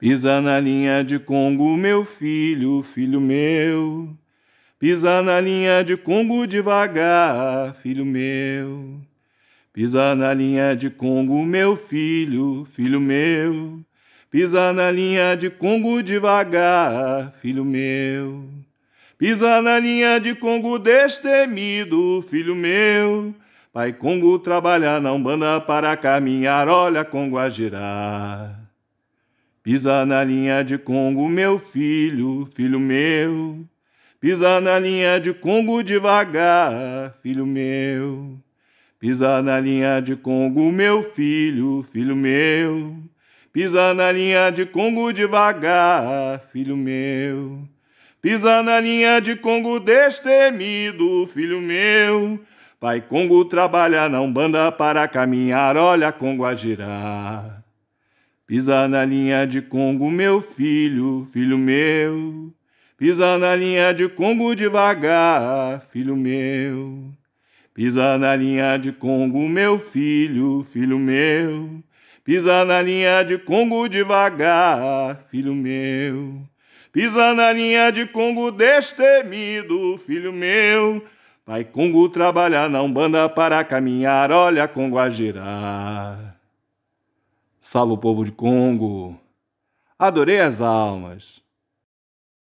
Pisa na linha de Congo, meu filho, filho meu. Pisa na linha de Congo devagar, filho meu. Pisa na linha de Congo, meu filho, filho meu. Pisa na linha de Congo devagar, filho meu. Pisa na linha de Congo destemido, filho meu. Pai Congo trabalha na Umbanda para caminhar, olha Congo a girar. Pisa na linha de Congo, meu filho, filho meu. Pisa na linha de Congo devagar, filho meu. Pisa na linha de Congo, meu filho, filho meu. Pisa na linha de Congo devagar, filho meu. Pisa na linha de Congo destemido, filho meu. Pai Congo trabalha na Umbanda para caminhar, olha Congo a girar. Pisa na linha de Congo, meu filho, filho meu. Pisa na linha de Congo devagar, filho meu. Pisa na linha de Congo, meu filho, filho meu. Pisa na linha de Congo devagar, filho meu. Pisa na linha de Congo destemido, filho meu. Vai Congo trabalhar na Umbanda para caminhar, olha Congo a girar. Salva o povo de Congo. Adorei as almas.